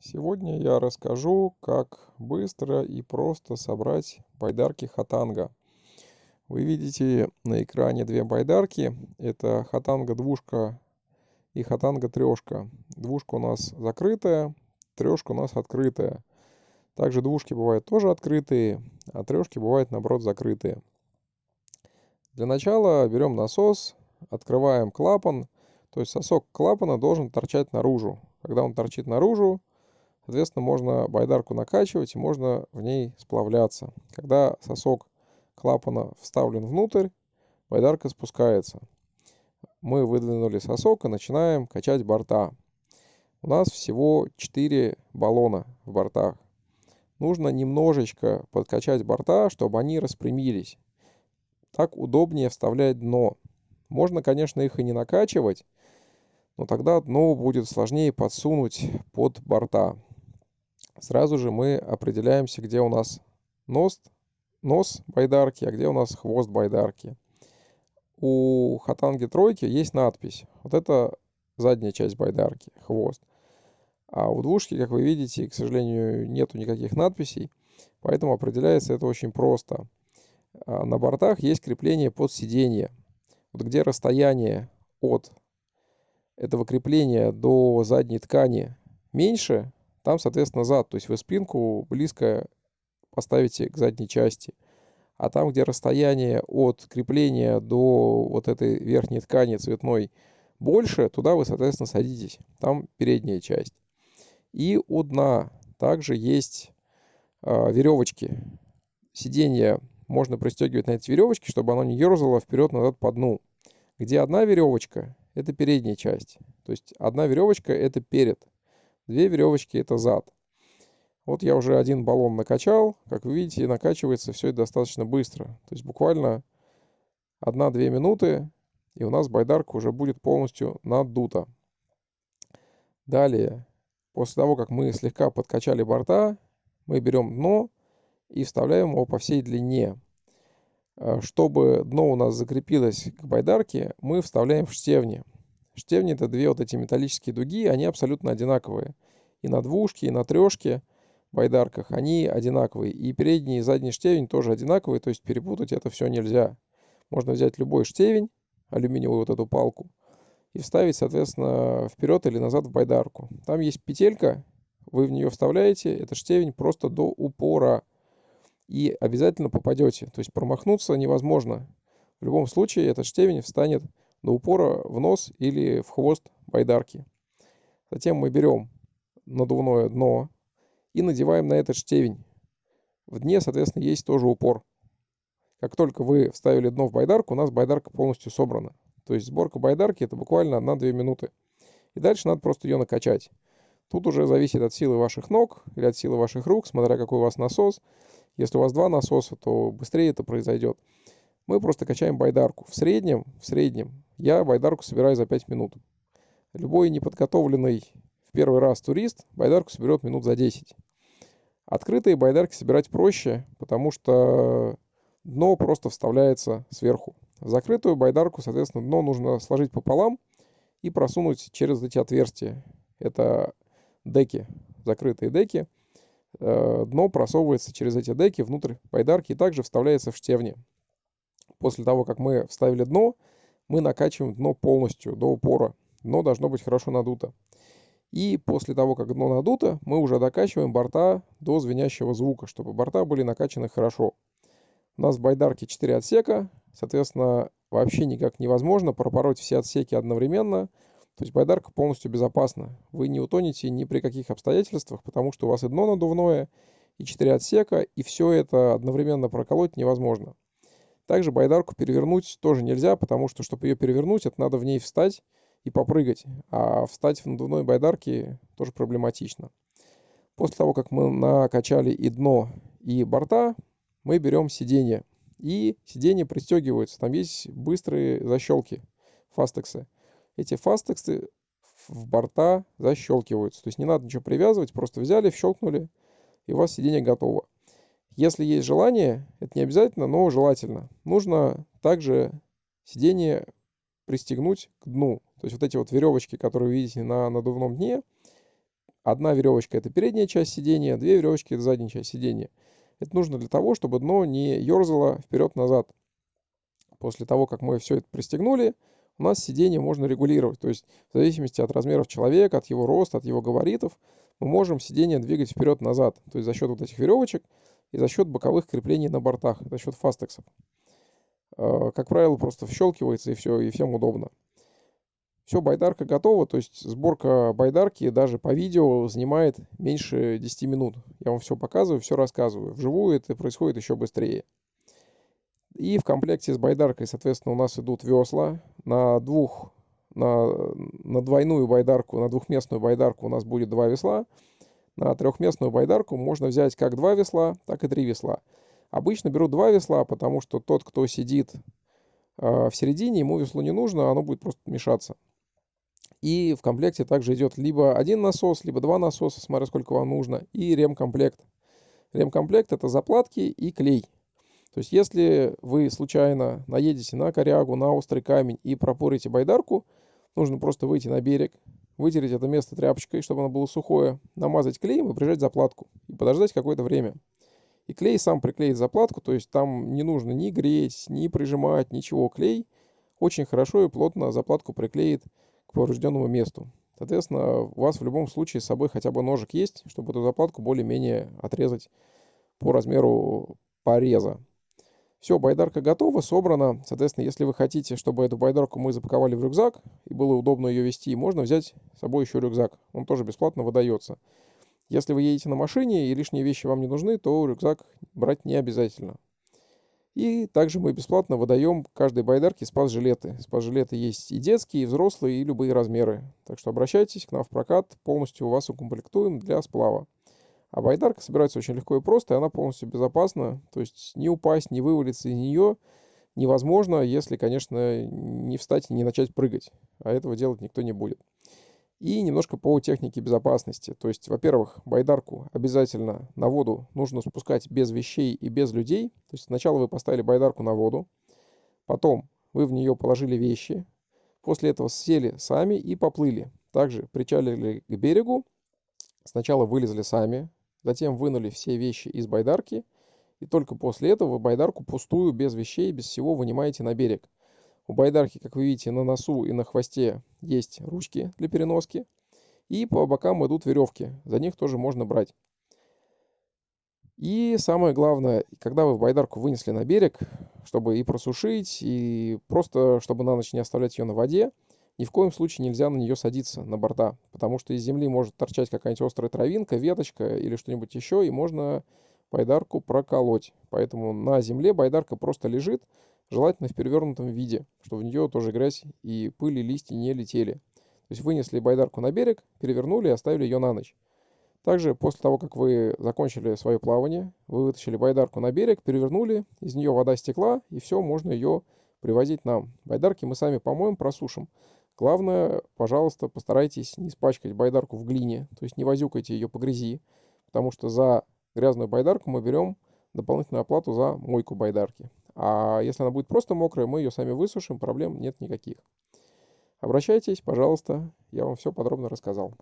Сегодня я расскажу, как быстро и просто собрать байдарки хатанга. Вы видите на экране две байдарки. Это хатанга двушка и хатанга трешка. Двушка у нас закрытая, трешка у нас открытая. Также двушки бывают тоже открытые, а трешки бывают наоборот закрытые. Для начала берем насос, открываем клапан. То есть сосок клапана должен торчать наружу. Когда он торчит наружу, Соответственно, можно байдарку накачивать и можно в ней сплавляться. Когда сосок клапана вставлен внутрь, байдарка спускается. Мы выдвинули сосок и начинаем качать борта. У нас всего 4 баллона в бортах. Нужно немножечко подкачать борта, чтобы они распрямились. Так удобнее вставлять дно. Можно, конечно, их и не накачивать, но тогда дно будет сложнее подсунуть под борта сразу же мы определяемся, где у нас нос, нос байдарки, а где у нас хвост байдарки. У хатанги тройки есть надпись. Вот это задняя часть байдарки, хвост. А у двушки, как вы видите, к сожалению, нету никаких надписей, поэтому определяется это очень просто. А на бортах есть крепление под сиденье. Вот где расстояние от этого крепления до задней ткани меньше, там, соответственно, зад. То есть вы спинку близко поставите к задней части. А там, где расстояние от крепления до вот этой верхней ткани цветной больше, туда вы, соответственно, садитесь. Там передняя часть. И у дна также есть э, веревочки. Сиденье можно пристегивать на эти веревочки, чтобы оно не ерзало вперед-назад по дну. Где одна веревочка, это передняя часть. То есть одна веревочка это перед. Две веревочки – это зад. Вот я уже один баллон накачал. Как вы видите, накачивается все это достаточно быстро. То есть буквально 1-2 минуты, и у нас байдарка уже будет полностью надута. Далее, после того, как мы слегка подкачали борта, мы берем дно и вставляем его по всей длине. Э, чтобы дно у нас закрепилось к байдарке, мы вставляем в штевни штевни это две вот эти металлические дуги, они абсолютно одинаковые. И на двушке, и на трешке байдарках они одинаковые. И передний и задний штевень тоже одинаковые, то есть перепутать это все нельзя. Можно взять любой штевень, алюминиевую вот эту палку, и вставить, соответственно, вперед или назад в байдарку. Там есть петелька, вы в нее вставляете, это штевень просто до упора. И обязательно попадете. То есть промахнуться невозможно. В любом случае этот штевень встанет до упора в нос или в хвост байдарки. Затем мы берем надувное дно и надеваем на этот штевень. В дне, соответственно, есть тоже упор. Как только вы вставили дно в байдарку, у нас байдарка полностью собрана. То есть сборка байдарки это буквально 1-2 минуты. И дальше надо просто ее накачать. Тут уже зависит от силы ваших ног или от силы ваших рук, смотря какой у вас насос. Если у вас два насоса, то быстрее это произойдет. Мы просто качаем байдарку. В среднем, в среднем я байдарку собираю за 5 минут. Любой неподготовленный в первый раз турист байдарку соберет минут за 10. Открытые байдарки собирать проще, потому что дно просто вставляется сверху. В закрытую байдарку, соответственно, дно нужно сложить пополам и просунуть через эти отверстия. Это деки, закрытые деки. Э, дно просовывается через эти деки внутрь байдарки и также вставляется в штевни. После того, как мы вставили дно, мы накачиваем дно полностью до упора. Дно должно быть хорошо надуто. И после того, как дно надуто, мы уже докачиваем борта до звенящего звука, чтобы борта были накачаны хорошо. У нас в байдарке 4 отсека, соответственно, вообще никак невозможно пропороть все отсеки одновременно. То есть байдарка полностью безопасна. Вы не утонете ни при каких обстоятельствах, потому что у вас и дно надувное, и 4 отсека, и все это одновременно проколоть невозможно. Также байдарку перевернуть тоже нельзя, потому что, чтобы ее перевернуть, это надо в ней встать и попрыгать. А встать в надувной байдарке тоже проблематично. После того, как мы накачали и дно, и борта, мы берем сиденье. И сиденье пристегиваются. Там есть быстрые защелки, фастексы. Эти фастексы в борта защелкиваются. То есть не надо ничего привязывать, просто взяли, щелкнули, и у вас сиденье готово. Если есть желание, это не обязательно, но желательно. Нужно также сиденье пристегнуть к дну. То есть вот эти вот веревочки, которые вы видите на надувном дне, одна веревочка это передняя часть сидения, две веревочки это задняя часть сидения. Это нужно для того, чтобы дно не ерзало вперед-назад. После того, как мы все это пристегнули, у нас сиденье можно регулировать. То есть в зависимости от размеров человека, от его роста, от его габаритов, мы можем сиденье двигать вперед-назад. То есть за счет вот этих веревочек и за счет боковых креплений на бортах, за счет фастексов. Э, как правило, просто вщелкивается и все, и всем удобно. Все, байдарка готова, то есть сборка байдарки даже по видео занимает меньше 10 минут. Я вам все показываю, все рассказываю. Вживую это происходит еще быстрее. И в комплекте с байдаркой, соответственно, у нас идут весла. На двух, на, на двойную байдарку, на двухместную байдарку у нас будет два весла. На трехместную байдарку можно взять как два весла, так и три весла. Обычно берут два весла, потому что тот, кто сидит э, в середине, ему весло не нужно, оно будет просто мешаться. И в комплекте также идет либо один насос, либо два насоса, смотря сколько вам нужно, и ремкомплект. Ремкомплект это заплатки и клей. То есть если вы случайно наедете на корягу, на острый камень и пропорите байдарку, нужно просто выйти на берег, вытереть это место тряпочкой, чтобы оно было сухое, намазать клеем и прижать заплатку, и подождать какое-то время. И клей сам приклеит заплатку, то есть там не нужно ни греть, ни прижимать, ничего. Клей очень хорошо и плотно заплатку приклеит к поврежденному месту. Соответственно, у вас в любом случае с собой хотя бы ножик есть, чтобы эту заплатку более-менее отрезать по размеру пореза. Все, байдарка готова, собрана. Соответственно, если вы хотите, чтобы эту байдарку мы запаковали в рюкзак, и было удобно ее вести, можно взять с собой еще рюкзак. Он тоже бесплатно выдается. Если вы едете на машине и лишние вещи вам не нужны, то рюкзак брать не обязательно. И также мы бесплатно выдаем каждой байдарке спас-жилеты. Спас-жилеты есть и детские, и взрослые, и любые размеры. Так что обращайтесь к нам в прокат, полностью у вас укомплектуем для сплава. А байдарка собирается очень легко и просто, и она полностью безопасна. То есть не упасть, не вывалиться из нее невозможно, если, конечно, не встать и не начать прыгать. А этого делать никто не будет. И немножко по технике безопасности. То есть, во-первых, байдарку обязательно на воду нужно спускать без вещей и без людей. То есть сначала вы поставили байдарку на воду, потом вы в нее положили вещи, после этого сели сами и поплыли. Также причалили к берегу, сначала вылезли сами, Затем вынули все вещи из байдарки, и только после этого вы байдарку пустую, без вещей, без всего вынимаете на берег. У байдарки, как вы видите, на носу и на хвосте есть ручки для переноски, и по бокам идут веревки, за них тоже можно брать. И самое главное, когда вы байдарку вынесли на берег, чтобы и просушить, и просто чтобы на ночь не оставлять ее на воде, ни в коем случае нельзя на нее садиться, на борта, потому что из земли может торчать какая-нибудь острая травинка, веточка или что-нибудь еще, и можно байдарку проколоть. Поэтому на земле байдарка просто лежит, желательно в перевернутом виде, чтобы в нее тоже грязь и пыль и листья не летели. То есть вынесли байдарку на берег, перевернули и оставили ее на ночь. Также после того, как вы закончили свое плавание, вы вытащили байдарку на берег, перевернули, из нее вода стекла, и все, можно ее привозить нам. Байдарки мы сами помоем, просушим. Главное, пожалуйста, постарайтесь не испачкать байдарку в глине, то есть не возюкайте ее по грязи, потому что за грязную байдарку мы берем дополнительную оплату за мойку байдарки. А если она будет просто мокрая, мы ее сами высушим, проблем нет никаких. Обращайтесь, пожалуйста, я вам все подробно рассказал.